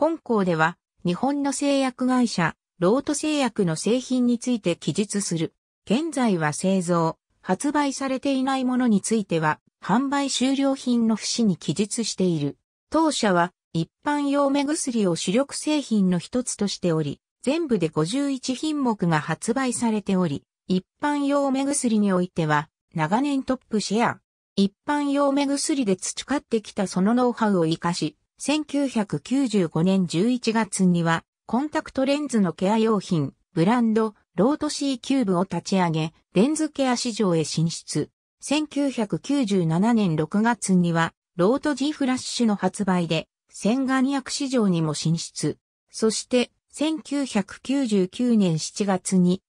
本校では、日本の製薬会社、ロート製薬の製品について記述する。現在は製造、発売されていないものについては、販売終了品の節に記述している。当社は、一般用目薬を主力製品の一つとしており、全部で51品目が発売されており、一般用目薬においては、長年トップシェア。一般用目薬で培ってきたそのノウハウを活かし、1995年11月には、コンタクトレンズのケア用品、ブランド、ロート C キューブを立ち上げ、レンズケア市場へ進出。1997年6月には、ロート G フラッシュの発売で、洗顔薬市場にも進出。そして、1999年7月に、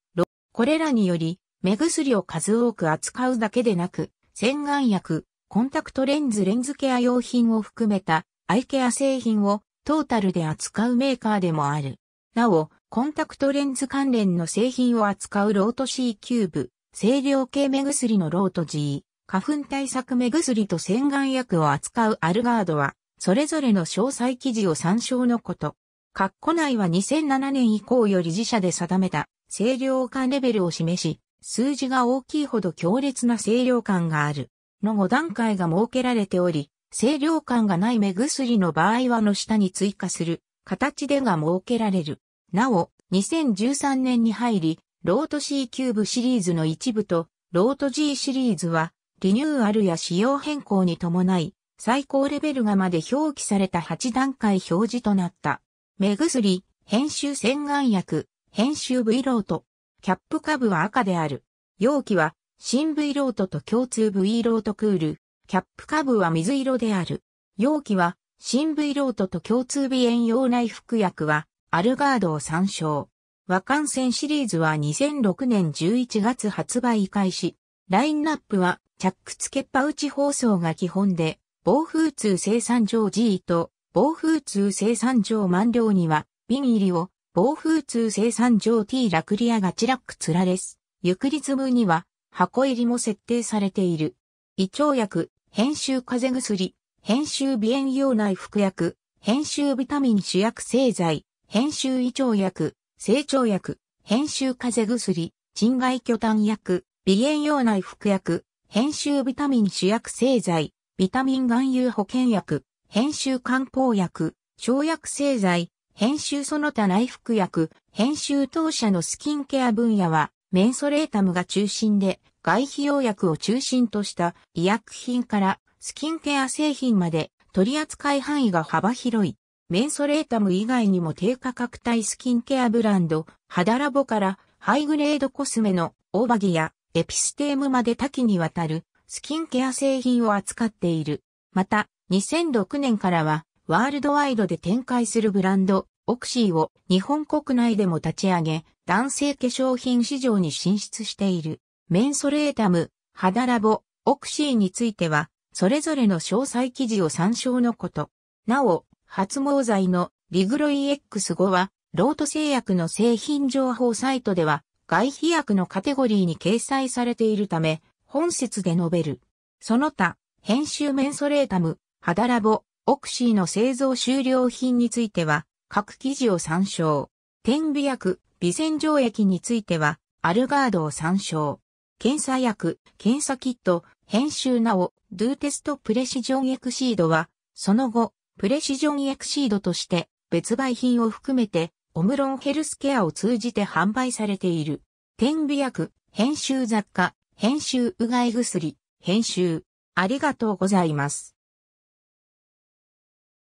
これらにより、目薬を数多く扱うだけでなく、洗顔薬、コンタクトレンズレンズケア用品を含めたアイケア製品をトータルで扱うメーカーでもある。なお、コンタクトレンズ関連の製品を扱うロート C キューブ、清涼系目薬のロート G、花粉対策目薬と洗顔薬を扱うアルガードは、それぞれの詳細記事を参照のこと。括弧内は2007年以降より自社で定めた清涼感レベルを示し、数字が大きいほど強烈な清涼感がある。の5段階が設けられており、清涼感がない目薬の場合はの下に追加する形でが設けられる。なお、2013年に入り、ロート C キューブシリーズの一部と、ロート G シリーズは、リニューアルや仕様変更に伴い、最高レベルがまで表記された8段階表示となった。目薬、編集洗顔薬、編集 V ロート。キャップ下部は赤である。容器は、新 V ロートと共通 V ロートクール。キャップ下部は水色である。容器は、深部ロートと共通鼻炎用内服薬は、アルガードを参照。和感染シリーズは2006年11月発売開始。ラインナップは、チャッ着けっパウチ包装が基本で、防風通生産上 G と、防風通生産上満了には、瓶入りを、防風通生産上 T ラクリアガチラックツラレス。ユクリズには、箱入りも設定されている。胃腸薬、編集風邪薬、編集鼻炎用内服薬、編集ビタミン主薬製剤、編集胃腸薬、成長薬、編集風邪薬、鎮外巨炭薬、鼻炎用内服薬、編集ビタミン主薬製剤、ビタミン含有保険薬、編集漢方薬、生薬製剤、編集その他内服薬、編集当社のスキンケア分野は、メンソレータムが中心で、外費用薬を中心とした医薬品からスキンケア製品まで取り扱い範囲が幅広い。メンソレータム以外にも低価格帯スキンケアブランド、ハダラボからハイグレードコスメのオーバギやエピステームまで多岐にわたるスキンケア製品を扱っている。また、2006年からはワールドワイドで展開するブランドオクシーを日本国内でも立ち上げ、男性化粧品市場に進出している。メンソレータム、肌ラボ、オクシーについては、それぞれの詳細記事を参照のこと。なお、発毛剤のリグロイ X5 は、ロート製薬の製品情報サイトでは、外皮薬のカテゴリーに掲載されているため、本節で述べる。その他、編集メンソレータム、肌ラボ、オクシーの製造終了品については、各記事を参照。点鼻薬、微洗浄液については、アルガードを参照。検査薬、検査キット、編集なお、ドゥーテストプレシジョンエクシードは、その後、プレシジョンエクシードとして、別売品を含めて、オムロンヘルスケアを通じて販売されている。点鼻薬、編集雑貨、編集うがい薬、編集。ありがとうございます。